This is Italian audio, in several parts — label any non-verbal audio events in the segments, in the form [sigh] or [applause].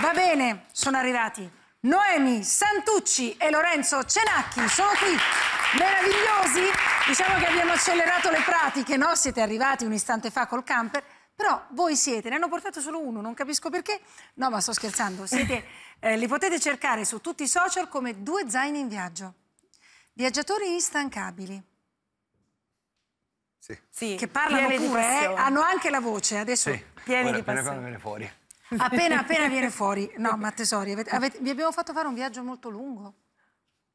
Va bene, sono arrivati. Noemi Santucci e Lorenzo Cenacchi sono qui, meravigliosi. Diciamo che abbiamo accelerato le pratiche, no? Siete arrivati un istante fa col camper, però voi siete, ne hanno portato solo uno, non capisco perché. No, ma sto scherzando, siete, [laughs] eh, li potete cercare su tutti i social come due zaini in viaggio. Viaggiatori instancabili. Sì. che parlano pure, eh? hanno anche la voce, adesso... Sì. Pieni Ora, di passione. fuori. Appena, appena viene fuori. No, ma tesori, avete, avete, vi abbiamo fatto fare un viaggio molto lungo?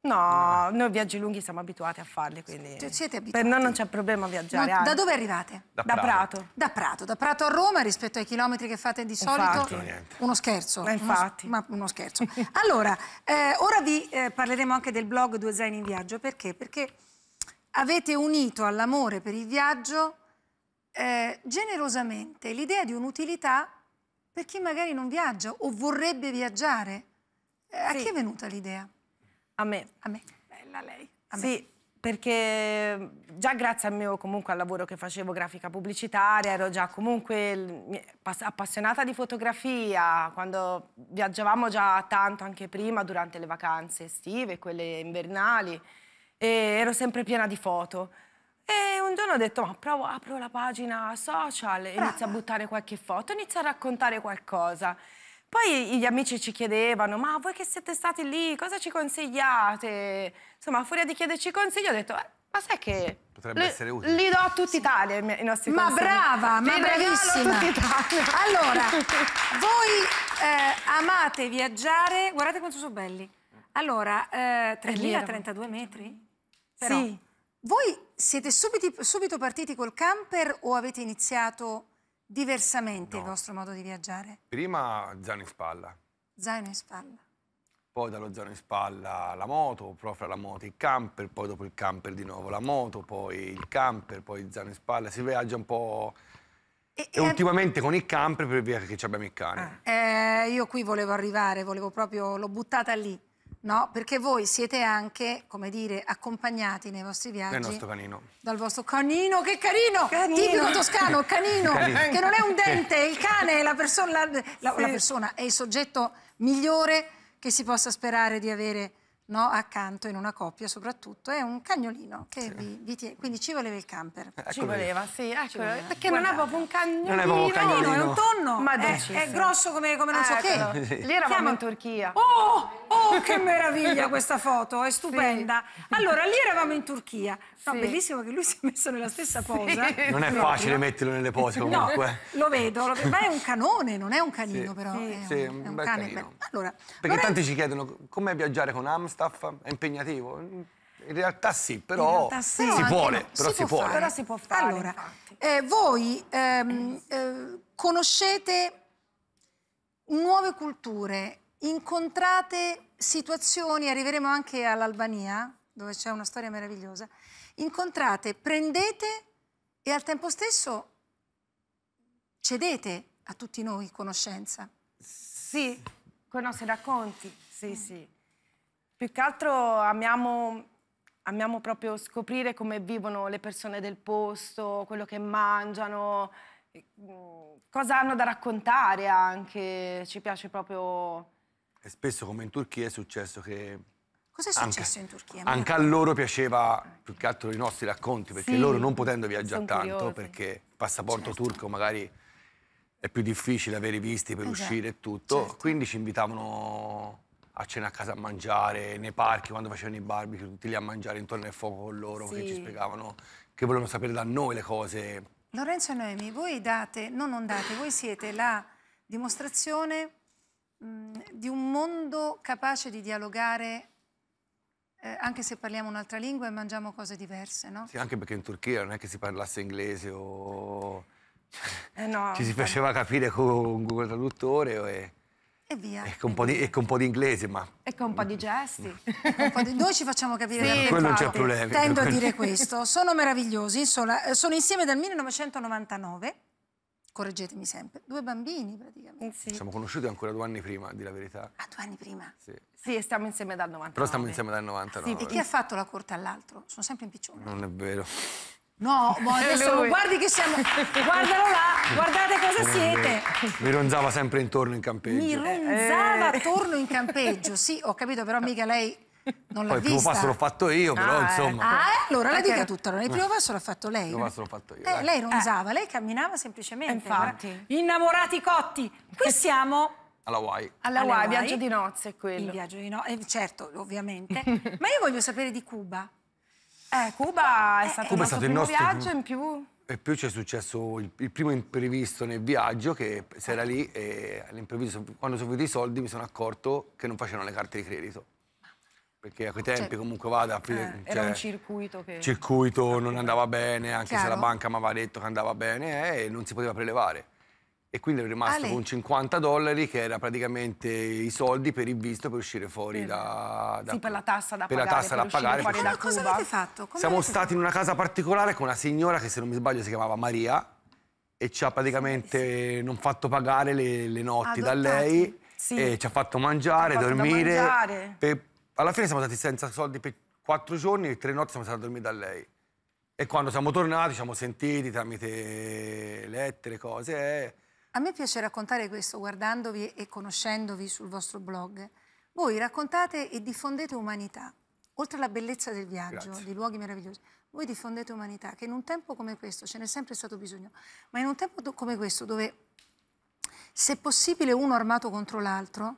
No, noi viaggi lunghi siamo abituati a farli, quindi cioè, siete abituati. per noi non c'è problema viaggiare. No, da dove arrivate? Da, da Prato. Prato. Da Prato, da Prato a Roma rispetto ai chilometri che fate di solito. Uno scherzo. Ma infatti. Uno, ma uno scherzo. [laughs] allora, eh, ora vi eh, parleremo anche del blog Due Zaini in Viaggio, perché? Perché avete unito all'amore per il viaggio eh, generosamente l'idea di un'utilità per chi magari non viaggia o vorrebbe viaggiare. Eh, a sì. chi è venuta l'idea? A me. A me. Bella lei. A sì. Me perché già grazie al mio comunque al lavoro che facevo grafica pubblicitaria ero già comunque appassionata di fotografia quando viaggiavamo già tanto anche prima durante le vacanze estive quelle invernali e ero sempre piena di foto e un giorno ho detto, ma provo, apro la pagina social, Brava. inizio a buttare qualche foto, inizio a raccontare qualcosa. Poi gli amici ci chiedevano, ma voi che siete stati lì, cosa ci consigliate? Insomma, a furia di chiederci consigli ho detto, eh, ma sai che... Potrebbe le, essere utile. Li do a tutti sì. Italia i, nostri ma consigli. Brava, ma brava, ma bravissima. [laughs] Allora, [laughs] voi eh, amate viaggiare, guardate quanto sono belli. Allora, eh, 3.032 metri? Però, sì. Voi siete subito, subito partiti col camper o avete iniziato diversamente no. il vostro modo di viaggiare? Prima zaino in spalla. Zaino in spalla. Poi dallo zaino in spalla la moto, poi fra la moto il camper, poi dopo il camper di nuovo la moto, poi il camper, poi il zaino in spalla. Si viaggia un po'... E, e, ultimamente con il camper per via che abbiamo il cane. Ah, eh, io qui volevo arrivare, volevo proprio, l'ho buttata lì. No, perché voi siete anche, come dire, accompagnati nei vostri viaggi. Dal nostro canino. Dal vostro canino, che carino! Canino. Tipico toscano, canino, [laughs] canino, che non è un dente, il cane è la, perso la, sì. la persona, è il soggetto migliore che si possa sperare di avere no, accanto in una coppia soprattutto è un cagnolino che sì. vi, vi tiene, quindi ci voleva il camper ecco ci voleva sì ecco, ci voleva. perché Guardate. non è proprio un cagnolino non è un cagnolino è un tonno ma è, è grosso come, come non so ah, ecco. che sì. lì eravamo Siamo... in Turchia oh, oh [laughs] che meraviglia questa foto è stupenda sì. allora lì eravamo in Turchia no, bellissimo che lui si è messo nella stessa posa non è facile metterlo nelle pose [laughs] comunque no, lo vedo, lo vedo ma è un canone non è un canino però è un, è un cane allora, perché allora... tanti ci chiedono come viaggiare con Amsterdam staff è impegnativo? In realtà sì, però realtà sì, si, vuole, no. però si, si può fare. Però si può fare. Allora, eh, voi ehm, eh, conoscete nuove culture, incontrate situazioni, arriveremo anche all'Albania, dove c'è una storia meravigliosa, incontrate, prendete e al tempo stesso cedete a tutti noi conoscenza. Sì, conosce racconti, sì, sì. Più che altro amiamo, amiamo proprio scoprire come vivono le persone del posto, quello che mangiano, mm, cosa hanno da raccontare anche. Ci piace proprio... E spesso come in Turchia è successo che Cos'è successo in Turchia? Anche a loro piaceva più che altro i nostri racconti, perché sì, loro non potendo viaggiare tanto, curiosi. perché passaporto certo. turco magari è più difficile avere i visti per esatto, uscire e tutto, certo. quindi ci invitavano a cena a casa a mangiare, nei parchi quando facevano i barbecue, tutti lì a mangiare intorno al fuoco con loro, sì. che ci spiegavano, che volevano sapere da noi le cose. Lorenzo e Noemi, voi date, no, non date, voi siete la dimostrazione mh, di un mondo capace di dialogare eh, anche se parliamo un'altra lingua e mangiamo cose diverse, no? Sì, anche perché in Turchia non è che si parlasse inglese o... Eh no, [laughs] Ci si faceva capire con Google traduttore e... E via. E con, di, e un po' di ecco, inglese, ma... Ecco un po' di gesti. [laughs] Di... Noi ci facciamo capire... Sì, quello non c'è problema. Tendo a dire questo. Sono meravigliosi. Sono, sono insieme dal 1999 correggetemi sempre, due bambini praticamente. Eh sì. Siamo conosciuti ancora due anni prima, di la verità. Ah, due anni prima? Sì. Sì, e stiamo insieme dal 99. Però stiamo insieme dal 99. Sì, e chi ha fatto la corte all'altro? Sono sempre in piccione. Non è vero. No, ma boh, [laughs] adesso non guardi che siamo... Guardalo là, guardate cosa siete. Mi ronzava sempre intorno in campeggio. Mi eh, ronzava eh. in campeggio, sì, ho capito, però mica lei non l'ha Poi il primo passo l'ho fatto io, però ah, insomma... Ecco. Ah, eh, allora la dica tutta, allora, il primo eh. passo l'ha fatto lei. Il primo passo l'ho fatto io. Eh, lei ronzava, lei camminava semplicemente. Infatti. Innamorati cotti, qui [laughs] siamo... Alla Hawaii. Alla Hawaii, viaggio di nozze è quello. Il viaggio di nozze, certo, ovviamente. [laughs] Ma io voglio sapere di Cuba. Eh, Cuba è eh, stato Cuba il nostro è stato primo il nostro... viaggio in più. E più c'è successo il, il, primo imprevisto nel viaggio, che si era lì e all'improvviso, quando sono venuti i soldi, mi sono accorto che non facevano le carte di credito. Perché a quei cioè, tempi cioè, comunque vada... Eh, cioè, era un circuito che... circuito non andava bene, anche Chiaro. se la banca mi aveva detto che andava bene, eh, e non si poteva prelevare e quindi ero rimasto Ale. con 50 dollari che era praticamente i soldi per il visto per uscire fuori sì. da, da, Sì, per la tassa da per pagare. La tassa per da pagare fuori da Cuba. Cosa avete fatto? Come Siamo avete stati fatto? in una casa particolare con una signora che se non mi sbaglio si chiamava Maria e ci ha praticamente sì, sì. non fatto pagare le, le notti Adottati. da lei e ci ha fatto mangiare, fatto dormire. Mangiare. Per... alla fine siamo stati senza soldi per quattro giorni e tre notti siamo stati a dormire da lei. E quando siamo tornati ci siamo sentiti tramite lettere, cose. Eh, a me piace raccontare questo guardandovi e conoscendovi sul vostro blog. Voi raccontate e diffondete umanità, oltre alla bellezza del viaggio, Grazie. di luoghi meravigliosi. Voi diffondete umanità, che in un tempo come questo ce n'è sempre stato bisogno, ma in un tempo come questo dove se possibile uno armato contro l'altro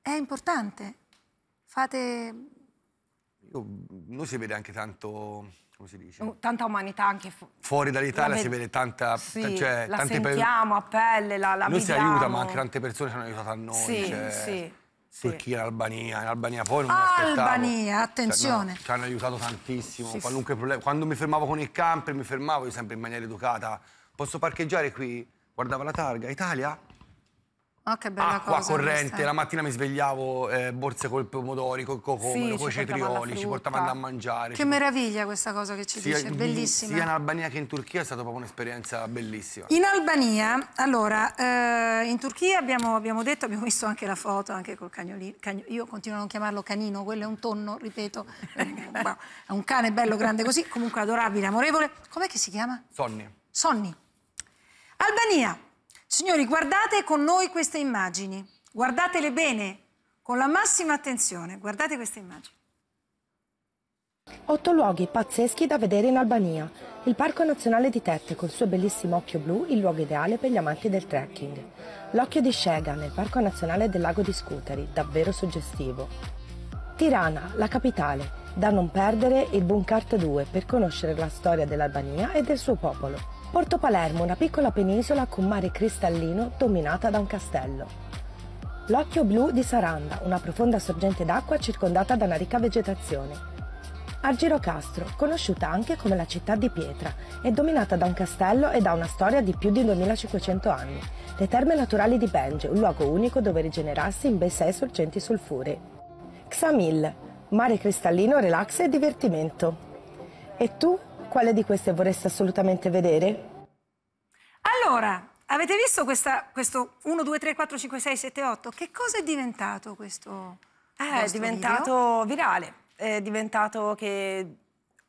è importante. Fate io, noi mm, si vede anche tanto, come si dice? Mm, tanta umanità anche fu fuori dall'Italia, si vede tanta... Sì, eh, cioè, la sentiamo a pelle, la, la Noi si aiuta, ma anche tante persone ci hanno aiutato a noi. Sì, cioè, sì. Turchia, sì. Albania, in Albania poi non Albania, attenzione. Cioè, no, ci hanno aiutato tantissimo, sì, qualunque sì. problema. Quando mi fermavo con il camper, mi fermavo io sempre in maniera educata. Posso parcheggiare qui? Guardava la targa, Italia? Oh, che bella acqua cosa, corrente, questa. la mattina mi svegliavo eh, borse col pomodori, col cocomero, sì, con i cetrioli, ci portavano a mangiare. Che meraviglia questa cosa che ci sì, dice, è bellissima. Sia in Albania che in Turchia è stata proprio un'esperienza bellissima. In Albania, allora, eh, in Turchia abbiamo, abbiamo, detto, abbiamo visto anche la foto, anche col cagnolino, cagno, io continuo a non chiamarlo canino, quello è un tonno, ripeto, [laughs] è un cane bello grande così, comunque adorabile, amorevole. Com'è che si chiama? Sonny. Sonny. Albania, Signori, guardate con noi queste immagini, guardatele bene, con la massima attenzione, guardate queste immagini. Otto luoghi pazzeschi da vedere in Albania. Il Parco Nazionale di Tette col suo bellissimo occhio blu, il luogo ideale per gli amanti del trekking. L'occhio di Shega, nel Parco Nazionale del Lago di Scutari, davvero suggestivo. Tirana, la capitale, da non perdere il Bunkart 2 per conoscere la storia dell'Albania e del suo popolo. Porto Palermo, una piccola penisola con mare cristallino dominata da un castello. L'occhio blu di Saranda, una profonda sorgente d'acqua circondata da una ricca vegetazione. Argiro Castro, conosciuta anche come la città di pietra, è dominata da un castello e da una storia di più di 2500 anni. Le terme naturali di Benge, un luogo unico dove rigenerarsi in ben sei sorgenti sulfure. Xamil, mare cristallino, relax e divertimento. E tu? quale di queste vorreste assolutamente vedere? Allora, avete visto questa, questo 1, 2, 3, 4, 5, 6, 7, 8? Che cosa è diventato questo? Eh, è diventato video? virale, è diventato che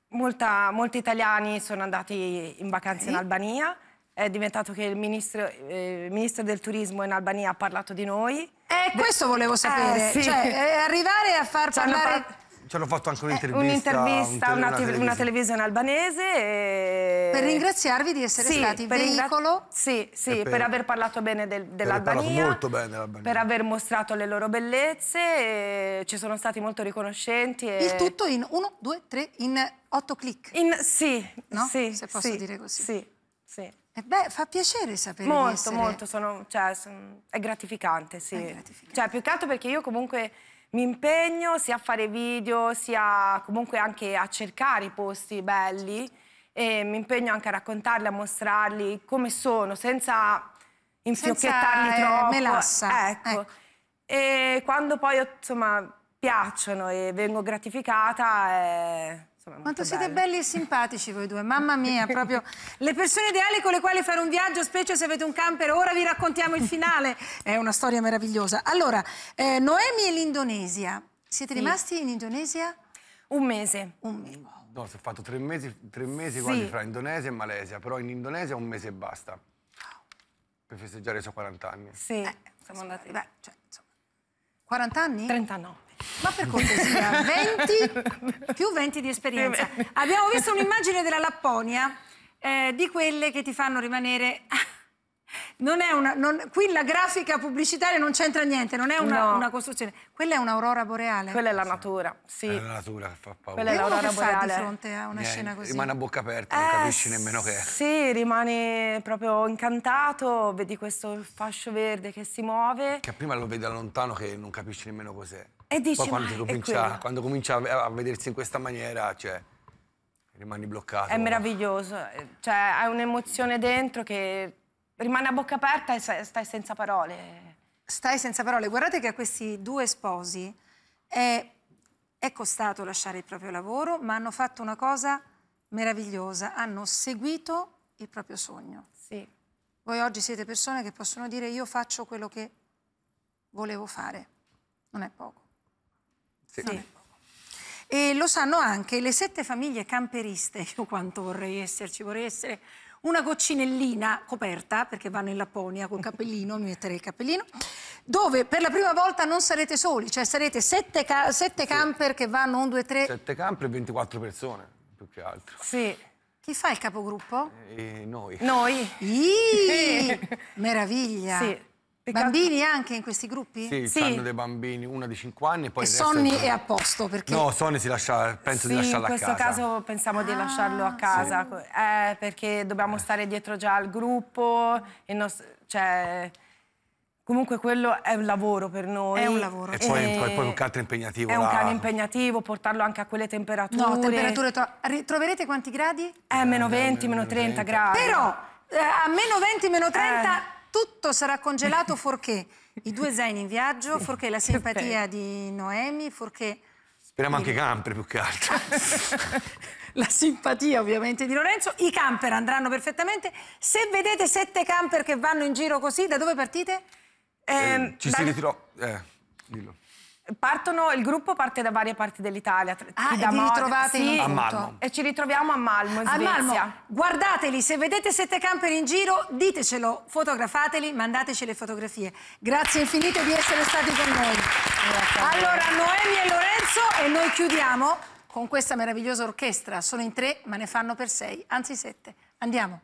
molta, molti italiani sono andati in vacanza okay. in Albania, è diventato che il ministro, eh, il ministro, del turismo in Albania ha parlato di noi. Eh, questo volevo eh, sapere, eh, sì. cioè, eh, arrivare a far Ci parlare ci hanno fatto anche eh, un'intervista. un'intervista, un tele una, una, televisione albanese. E... Per ringraziarvi di essere sì, stati in veicolo. Sì, sì per... per... aver parlato bene del, dell'Albania. Dell per aver mostrato le loro bellezze. ci sono stati molto riconoscenti. E... Il tutto in uno, due, tre, in otto click. In, sì, no? sì, Se posso sì, dire così. Sì, sì. E beh, fa piacere sapere Molto, essere... molto. Sono, cioè, sono, è gratificante, sì. È gratificante. Cioè, più che altro perché io comunque mi impegno sia a fare video, sia comunque anche a cercare i posti belli e mi impegno anche a raccontarli, a mostrarli come sono, senza infiocchettarli senza, eh, troppo. Eh, melassa. Ecco. ecco. E quando poi, insomma, piacciono e vengo gratificata... Eh Insomma, Quanto siete bello. belli e simpatici voi due, mamma mia, [laughs] proprio le persone ideali con le quali fare un viaggio, specie se avete un camper, ora vi raccontiamo il finale, è una storia meravigliosa. Allora, eh, Noemi e l'Indonesia, siete sì. rimasti in Indonesia? Un mese. Un mese. No, si è fatto tre mesi, tre mesi sì. quasi fra Indonesia e Malesia, però in Indonesia un mese e basta. Per festeggiare i suoi 40 anni. Sì, eh, siamo andati. Beh, cioè, 40 anni? 39. Ma per cortesia, 20 [laughs] più 20 di esperienza. Abbiamo visto un'immagine della Lapponia, eh, di quelle che ti fanno rimanere non è una, non, qui la grafica pubblicitaria non c'entra niente, non è una, no. una, costruzione. Quella è un'aurora boreale. Quella è la natura, sì. È la natura che fa paura. Quella è l'aurora boreale. di fronte a una yeah, scena così? Rimane a bocca aperta, eh, non capisci nemmeno che è. Sì, rimani proprio incantato, vedi questo fascio verde che si muove. Che prima lo vedi da lontano che non capisci nemmeno cos'è. E dici, Poi quando, comincia, quando comincia a vedersi in questa maniera, cioè rimani bloccato. È meraviglioso, eh, cioè hai un'emozione dentro che rimane a bocca aperta e stai senza parole. Stai senza parole. Guardate che a questi due sposi è, è costato lasciare il proprio lavoro, ma hanno fatto una cosa meravigliosa, hanno seguito il proprio sogno. Sì. Voi oggi siete persone che possono dire io faccio quello che volevo fare. Non è poco. Sì. Non è poco. E lo sanno anche le sette famiglie camperiste, [laughs] io quanto vorrei esserci, vorrei essere una goccinellina coperta, perché vanno in Lapponia col cappellino, mi metterei il cappellino, dove per la prima volta non sarete soli, cioè sarete sette, ca sette sì. camper che vanno un, due, tre... Sette camper e 24 persone, più che altro. Sì. Chi fa il capogruppo? Eh, noi. Noi? [laughs] Iii, eh. meraviglia! Sì. Peccato. Bambini anche in questi gruppi? Sì, sì. hanno dei bambini, una di 5 anni e poi... E Sonny è... è... a posto perché... No, Sonny si lascia, penso sì, di lasciarla a casa. in questo caso pensiamo ah, di lasciarlo a ah. casa, sì. eh, perché dobbiamo eh. stare dietro già al gruppo, nostro, cioè... Comunque quello è un lavoro per noi. È un lavoro. E, poi, e... Poi, un cane impegnativo. È un cane impegnativo, portarlo anche a quelle temperature. No, temperature... Troverete quanti gradi? Eh, meno 20, meno 30, eh, gradi. Però, eh, a meno 20, meno 30 tutto sarà congelato [laughs] fuorché i due zaini in viaggio, sì. fuorché la simpatia di Noemi, fuorché... Speriamo anche camper più che altro. [laughs] la simpatia ovviamente di Lorenzo, i camper andranno perfettamente. Se vedete sette camper che vanno in giro così, da dove partite? Eh, eh, ci dalle... si ritirò... Eh, dillo. Partono, il gruppo parte da varie parti dell'Italia. Ah, da vi ritrovate sì, a Malmo. E ci ritroviamo a Malmo, in a Svezia. Malmo. Guardateli, se vedete sette camper in giro, ditecelo, fotografateli, mandateci le fotografie. Grazie infinite di essere stati con noi. Allora, Noemi e Lorenzo, e noi chiudiamo con questa meravigliosa orchestra. Sono in tre, ma ne fanno per sei, anzi sette. Andiamo.